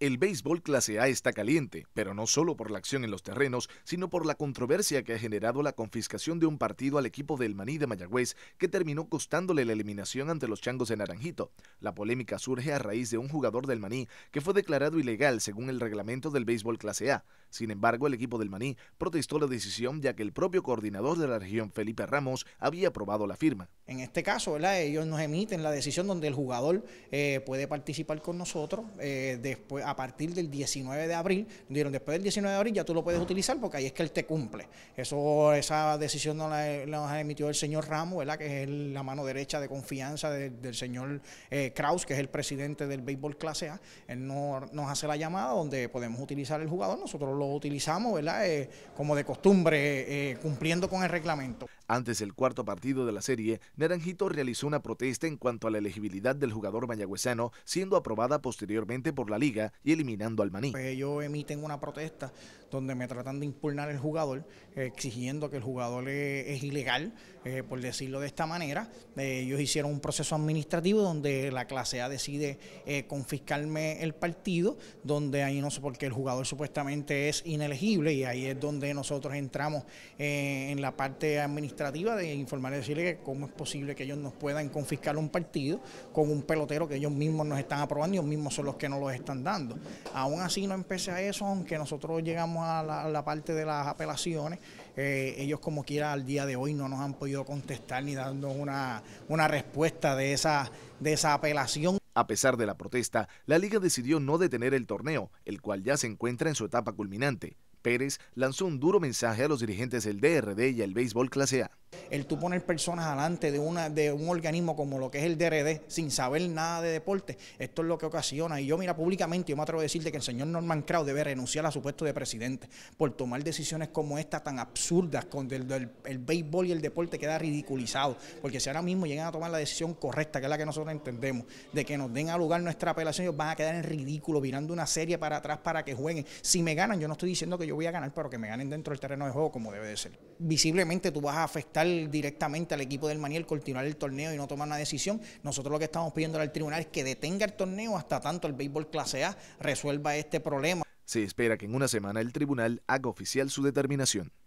El béisbol clase A está caliente, pero no solo por la acción en los terrenos, sino por la controversia que ha generado la confiscación de un partido al equipo del Maní de Mayagüez, que terminó costándole la eliminación ante los Changos de Naranjito. La polémica surge a raíz de un jugador del Maní que fue declarado ilegal según el reglamento del béisbol clase A. Sin embargo, el equipo del Maní protestó la decisión ya que el propio coordinador de la región, Felipe Ramos, había aprobado la firma. En este caso, ¿verdad? ellos nos emiten la decisión donde el jugador eh, puede participar con nosotros eh, después, a partir del 19 de abril. Dieron, después del 19 de abril ya tú lo puedes utilizar porque ahí es que él te cumple. Eso, esa decisión nos la, nos emitió el señor Ramos, ¿verdad? que es la mano derecha de confianza del señor eh, Kraus, que es el presidente del béisbol clase A. Él no, nos hace la llamada donde podemos utilizar el jugador. Nosotros lo utilizamos ¿verdad? como de costumbre, cumpliendo con el reglamento. Antes del cuarto partido de la serie, Naranjito realizó una protesta en cuanto a la elegibilidad del jugador mayagüezano, siendo aprobada posteriormente por la liga y eliminando al maní. Pues ellos emiten una protesta donde me tratan de impugnar el jugador, eh, exigiendo que el jugador es, ilegal, eh, por decirlo de esta manera. Eh, ellos hicieron un proceso administrativo donde la clase A decide confiscarme el partido, donde ahí no sé por el jugador supuestamente es inelegible y ahí es donde nosotros entramos en la parte administrativa de informar y decirle cómo es posible que ellos nos puedan confiscar un partido con un pelotero que ellos mismos nos están aprobando y ellos mismos son los que nos los están dando. Aún así no empecé a eso, aunque nosotros llegamos a la, parte de las apelaciones, eh, ellos como quiera al día de hoy no nos han podido contestar ni darnos una, una respuesta de esa, de esa apelación. A pesar de la protesta, la liga decidió no detener el torneo, el cual ya se encuentra en su etapa culminante. Pérez lanzó un duro mensaje a los dirigentes del DRD y al béisbol clase A el tú poner personas adelante de, una, de un organismo como lo que es el DRD sin saber nada de deporte, esto es lo que ocasiona. Y yo, mira, públicamente, yo me atrevo a decirte que el señor Norman Krau debe renunciar a su puesto de presidente por tomar decisiones como esta tan absurdas, con el, béisbol y el deporte queda ridiculizado. Porque si ahora mismo llegan a tomar la decisión correcta, que es la que nosotros entendemos, de que nos den a lugar nuestra apelación, ellos van a quedar en ridículo, virando una serie para atrás para que jueguen. Si me ganan, yo no estoy diciendo que yo voy a ganar, pero que me ganen dentro del terreno de juego como debe de ser. Visiblemente tú vas a afectar directamente al equipo del Maniel continuar el torneo y no tomar una decisión. Nosotros lo que estamos pidiendo al tribunal es que detenga el torneo hasta tanto el béisbol clase A resuelva este problema. Se espera que en una semana el tribunal haga oficial su determinación.